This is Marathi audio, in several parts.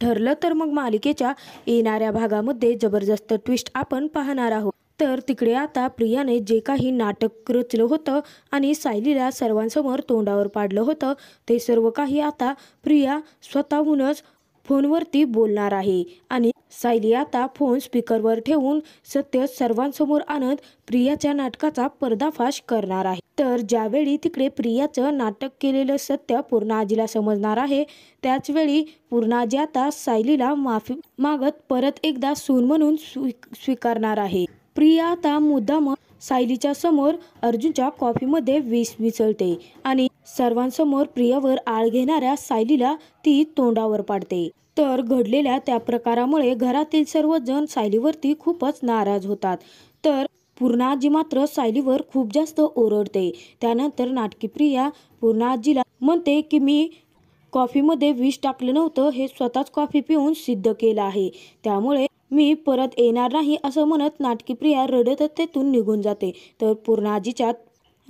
ठरलं तर मग मालिकेच्या येणाऱ्या भागामध्ये जबरदस्त ट्विस्ट आपण पाहणार आहोत तर तिकडे आता प्रियाने जे काही नाटक रचलं होतं आणि सायलीला सर्वांसमोर तोंडावर पाडलं होतं ते सर्व काही आता प्रिया स्वतःहूनच फोनवरती बोलणार आहे आणि सायली आता फोन स्पीकरवर ठेवून सत्य सर्वांसमोर आणत प्रियाच्या नाटकाचा पर्दाफाश करणार आहे तर ज्यावेळी तिकडे प्रियाचं नाटक केलेलं सत्य पूर्णाजीला समजणार आहे त्याचवेळी पूर्णाजी आता सायलीला माफी मागत परत एकदा सून म्हणून स्वीकारणार आहे प्रिया आता मुद्दाम सायलीच्या समोर अर्जुनच्या कॉफीमध्ये विष मिसळते आणि सर्वांसमोर प्रियावर आळ घेणाऱ्या सायलीला ती तोंडावर पाडते तर घडलेल्या त्या प्रकारामुळे घरातील सर्वजण सायलीवरती खूपच नाराज होतात तर पूर्णाजी मात्र सायलीवर खूप जास्त ओरडते त्यानंतर नाटकीप्रिया पूर्णाजीला म्हणते की मी कॉफीमध्ये विष टाकलं नव्हतं हे स्वतःच कॉफी पिऊन सिद्ध केलं आहे त्यामुळे मी परत येणार नाही असं म्हणत नाटकीप्रिया रडतच तेथून निघून जाते तर पूर्णाजीच्या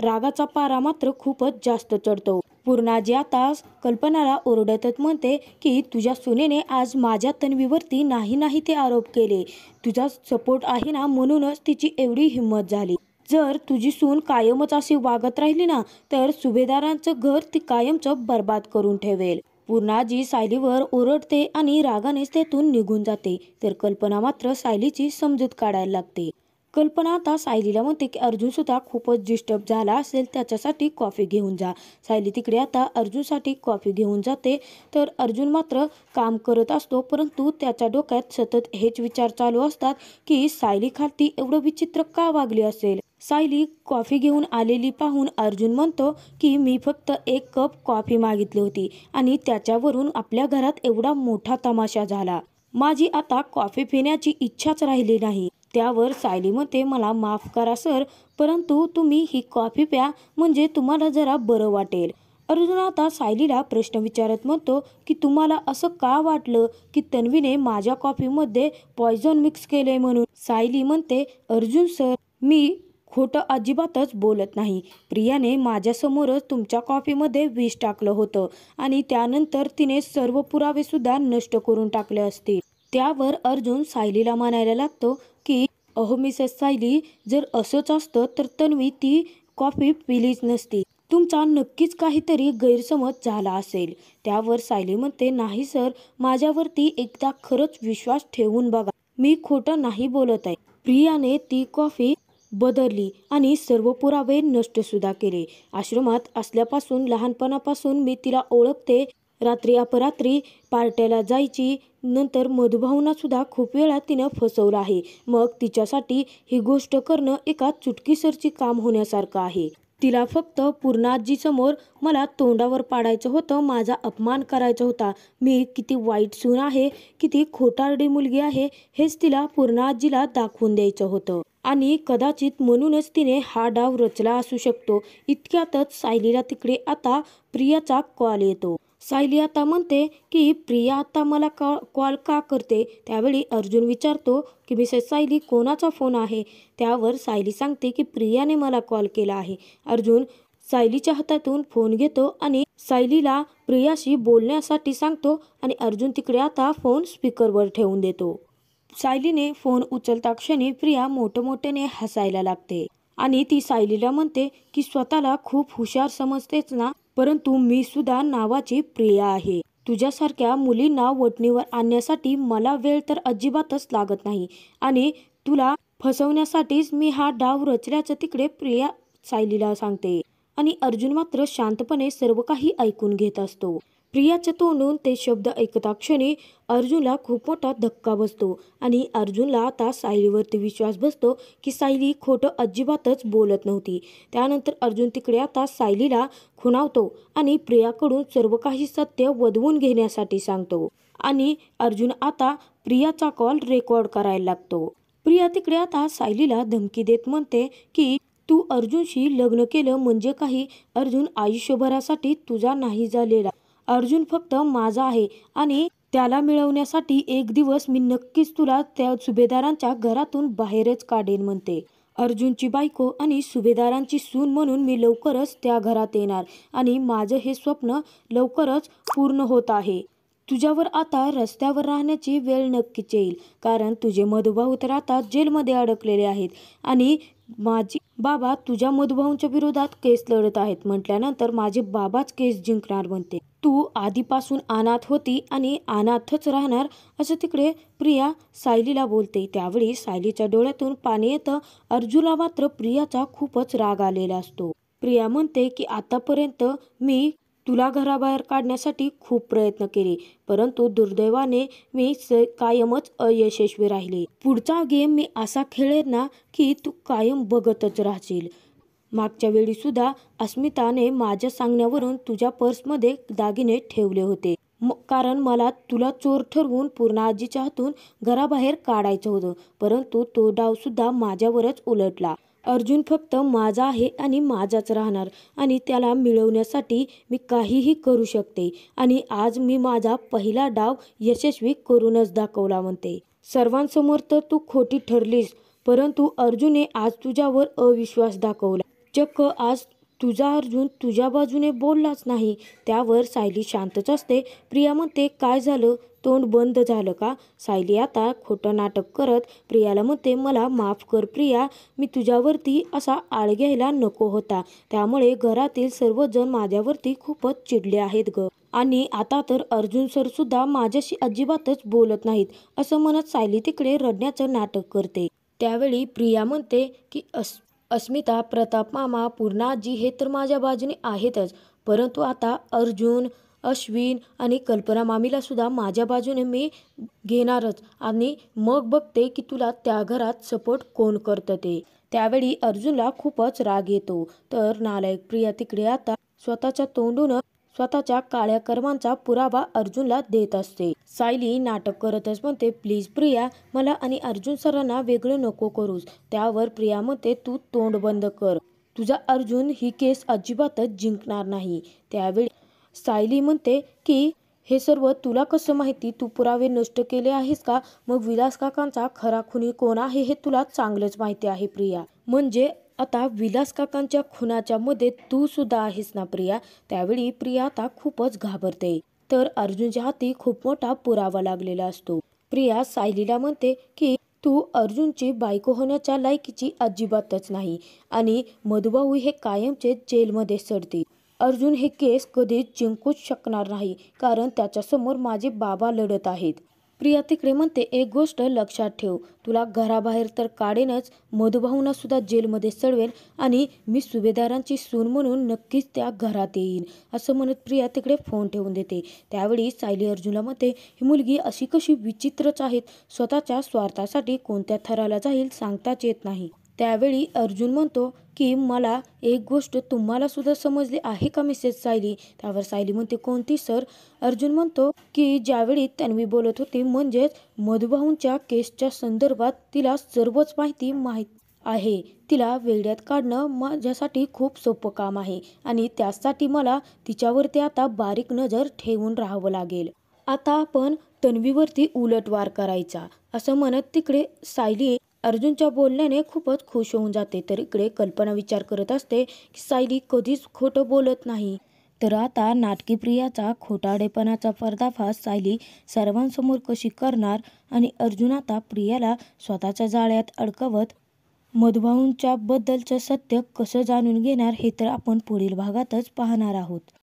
रागाचा पारा मात्र खूपच जास्त चढतो पूर्णाजी आता कल्पनाला ओरडतच म्हणते की तुझ्या सुनेने आज माझ्या तन्वीवरती नाही नाही ते आरोप केले तुझा सपोर्ट आहे ना म्हणूनच तिची एवढी हिंमत झाली जर तुझी सून कायमच अशी वागत राहिली ना तर सुभेदारांचं घर ती कायमचं बर्बाद करून ठेवेल पूर्णाजी सायलीवर ओरडते आणि रागानेच तेथून निघून जाते तर कल्पना मात्र सायलीची समजूत काढायला लागते कल्पना आता सायलीला म्हणते की अर्जुन सुद्धा खूपच डिस्टर्ब झाला असेल त्याच्यासाठी कॉफी घेऊन जा सायली तिकडे आता अर्जुनसाठी कॉफी घेऊन जाते तर अर्जुन मात्र काम करत असतो परंतु त्याच्या डोक्यात सतत हेच विचार चालू असतात की सायली खालती एवढं विचित्र का वागली असेल सायली कॉफी घेऊन आलेली पाहून अर्जुन म्हणतो की मी फक्त एक कप कॉफी मागितली होती आणि त्याच्यावरून आपल्या घरात एवढा मोठा तमाशा झाला माझी आता कॉफी पिण्याची इच्छाच राहिली नाही त्यावर सायली म्हणते मला माफ करा सर परंतु तुम्ही ही कॉफी प्या म्हणजे तुम्हाला जरा बरं वाटेल अर्जुन आता सायलीला प्रश्न विचारत म्हणतो की तुम्हाला असं का वाटलं की तन्वीने माझ्या कॉफीमध्ये पॉयझन मिक्स केले म्हणून सायली म्हणते अर्जुन सर मी खोटं अजिबातच बोलत नाही प्रियाने माझ्यासमोरच तुमच्या कॉफीमध्ये विष टाकलं होतं आणि त्यानंतर तिने सर्व पुरावेसुद्धा नष्ट करून टाकले असतील त्यावर अर्जुन सायलीला म्हणायला लागतो की अहो मिसेस सायली जर असंच असतं तर तन्वी ती कॉफी पिलीच नसती तुमचा नक्कीच काहीतरी गैरसमज झाला असेल त्यावर सायली म्हणते नाही सर माझ्यावरती एकदा खरंच विश्वास ठेवून बघा मी खोटं नाही बोलत आहे प्रियाने ती कॉफी बदलली आणि सर्व पुरावे नष्टसुद्धा केले आश्रमात असल्यापासून लहानपणापासून मी तिला ओळखते रात्री अपरात्री पार्ट्याला जायची नंतर सुद्धा खूप वेळा तिनं फसवलं आहे मग तिच्यासाठी ही गोष्ट करणं एका चुटकीसरची काम होण्यासारखं आहे तिला फक्त समोर मला तोंडावर पाडायचं होतं माझा अपमान करायचा होता मी किती वाईट सून आहे किती खोटारडी मुलगी आहे हेच तिला पूर्णाजीला दाखवून द्यायचं होतं आणि कदाचित म्हणूनच तिने हा डाव रचला असू शकतो इतक्यातच सायलीला तिकडे आता प्रियाचा कॉल येतो सायली आता म्हणते की प्रिया आता मला कॉल का करते त्यावेळी अर्जुन विचारतो की मिसेस सायली कोणाचा फोन आहे त्यावर सायली सांगते की प्रियाने मला कॉल केला आहे अर्जुन सायलीच्या हातातून फोन घेतो आणि सायलीला प्रियाशी बोलण्यासाठी सांगतो आणि अर्जुन तिकडे आता फोन स्पीकरवर ठेवून देतो सायलीने फोन उचलता क्षणी प्रिया मोठमोठ्याने हसायला लागते आणि ती सायलीला म्हणते की स्वतःला खूप हुशार समजतेच ना परंतु मी सुद्धा नावाची प्रिया आहे तुझ्यासारख्या मुलींना वटणीवर आणण्यासाठी मला वेळ तर अजिबातच लागत नाही आणि तुला फसवण्यासाठीच मी हा डाव रचल्याचं तिकडे प्रिया सायलीला सांगते आणि अर्जुन मात्र शांतपणे सर्व काही ऐकून घेत असतो प्रियाच्या तोंडून ते शब्द क्षणी अर्जुनला खूप मोठा धक्का बसतो आणि अर्जुनला आता सायलीवरती विश्वास बसतो की सायली खोटं अजिबातच बोलत नव्हती त्यानंतर अर्जुन तिकडे आता सायलीला खुणावतो आणि प्रियाकडून सर्व काही सत्य वधवून घेण्यासाठी सांगतो आणि अर्जुन आता प्रियाचा कॉल रेकॉर्ड करायला लागतो प्रिया तिकडे आता सायलीला धमकी देत म्हणते की तू अर्जुनशी लग्न केलं म्हणजे काही अर्जुन आयुष्यभरासाठी तुझा नाही झालेला अर्जुन फक्त माझा आहे आणि त्याला मिळवण्यासाठी एक दिवस मी नक्कीच तुला त्या सुभेदारांच्या घरातून बाहेरच काढेन म्हणते अर्जुनची बायको आणि सुभेदारांची सून म्हणून मी लवकरच त्या घरात येणार आणि माझं हे स्वप्न लवकरच पूर्ण होत आहे तुझ्यावर आता रस्त्यावर राहण्याची वेळ नक्कीच येईल कारण तुझे मधुभाऊ तर आता जेलमध्ये अडकलेले आहेत आणि माझी बाबा तुझ्या मधुभाऊंच्या विरोधात केस लढत आहेत म्हटल्यानंतर माझे बाबाच केस जिंकणार म्हणते तू आधीपासून अनाथ होती आणि अनाथच राहणार असं तिकडे प्रिया सायलीला बोलते त्यावेळी सायलीच्या डोळ्यातून पाणी येतं अर्जुनला मात्र प्रियाचा खूपच राग आलेला असतो प्रिया म्हणते की आतापर्यंत मी तुला घराबाहेर काढण्यासाठी खूप प्रयत्न केले परंतु दुर्दैवाने मी कायमच अयशस्वी राहिले पुढचा गेम मी असा खेळेन ना की तू कायम बघतच राहशील मागच्या सुद्धा अस्मिताने माझ्या सांगण्यावरून तुझ्या पर्समध्ये दागिने ठेवले होते कारण मला तुला चोर ठरवून पूर्ण आजीच्या हातून घराबाहेर काढायचं होतं परंतु तो डाव सुद्धा माझ्यावरच उलटला अर्जुन फक्त माझा आहे आणि माझाच राहणार आणि त्याला मिळवण्यासाठी मी काहीही करू शकते आणि आज मी माझा पहिला डाव यशस्वी करूनच दाखवला म्हणते सर्वांसमोर तर तू खोटी ठरलीस परंतु अर्जुने आज तुझ्यावर अविश्वास दाखवला चक्क आज तुझा अर्जुन तुझ्या बाजूने बोललाच नाही त्यावर सायली शांतच असते प्रिया म्हणते काय झालं तोंड बंद झालं का सायली आता खोटं नाटक करत प्रियाला म्हणते मला माफ कर प्रिया मी तुझ्यावरती असा आळ घ्यायला नको होता त्यामुळे घरातील सर्वजण माझ्यावरती खूपच चिडले आहेत ग आणि आता तर अर्जुन सर सुद्धा माझ्याशी अजिबातच बोलत नाहीत असं म्हणत सायली तिकडे रडण्याचं नाटक करते त्यावेळी प्रिया म्हणते की अस अस्मिता प्रताप मामा पूर्णाजी हे तर माझ्या बाजूने आहेतच परंतु आता अर्जुन अश्विन आणि कल्पना मामीला सुद्धा माझ्या बाजूने मी घेणारच आणि मग बघते की तुला त्या घरात सपोर्ट कोण करतं ते त्यावेळी अर्जुनला खूपच राग येतो तर नालायक प्रिया तिकडे आता स्वतःच्या तोंडून स्वतःच्या काळ्या कर्मांचा पुरावा अर्जुनला देत असते सायली नाटक करतच म्हणते प्लीज प्रिया मला आणि अर्जुन सरांना वेगळं नको करूस त्यावर प्रिया म्हणते तू तोंड बंद कर तुझा अर्जुन ही केस अजिबातच जिंकणार नाही त्यावेळी सायली म्हणते की हे सर्व तुला कसं माहिती तू पुरावे नष्ट केले आहेस का मग विलास काकांचा खरा खुनी कोण आहे हे तुला चांगलंच माहिती आहे प्रिया म्हणजे आता विलास काकांच्या खुनाच्या मध्ये तू सुद्धा आहेस ना प्रिया त्यावेळी प्रिया आता खूपच घाबरते तर अर्जुनच्या हाती खूप मोठा पुरावा लागलेला असतो प्रिया सायलीला म्हणते की तू अर्जुनची बायको होण्याच्या लायकीची अजिबातच नाही आणि मधुबाऊ हे कायमचे जेलमध्ये सडते अर्जुन हे केस कधीच जिंकूच शकणार नाही कारण त्याच्यासमोर माझे बाबा लढत आहेत प्रिया तिकडे म्हणते एक गोष्ट लक्षात ठेव तुला घराबाहेर तर काढेनच मधुभाऊंना सुद्धा जेलमध्ये चढवेल आणि मी सुभेदारांची सून म्हणून नक्कीच त्या घरात येईन असं म्हणत प्रिया तिकडे फोन ठेवून देते त्यावेळी सायली अर्जुना म्हणते ही मुलगी अशी कशी विचित्रच आहेत स्वतःच्या स्वार्थासाठी कोणत्या थराला जाईल सांगताच येत नाही त्यावेळी अर्जुन म्हणतो की मला एक गोष्ट तुम्हाला सुद्धा समजली आहे का मिसेस सायली त्यावर सायली म्हणते कोणती सर अर्जुन म्हणतो की ज्यावेळी तन्वी बोलत होती म्हणजेच मधुभाऊंच्या केसच्या संदर्भात तिला सर्वच माहिती माहीत आहे तिला वेड्यात काढणं माझ्यासाठी खूप सोपं काम आहे आणि त्यासाठी मला तिच्यावरती आता बारीक नजर ठेवून राहावं लागेल आता आपण तन्वीवरती उलटवार करायचा असं म्हणत तिकडे सायली अर्जुनच्या बोलण्याने खूपच खुश होऊन जाते तर इकडे कल्पना विचार करत असते की सायली कधीच खोटं बोलत नाही तर आता नाटकी प्रियाचा खोटाडेपणाचा पर्दाफाश सायली सर्वांसमोर कशी करणार आणि अर्जुन आता प्रियाला स्वतःच्या जाळ्यात अडकवत मधुभाऊंच्या बद्दलचं सत्य कसं जाणून घेणार हे तर आपण पुढील भागातच पाहणार आहोत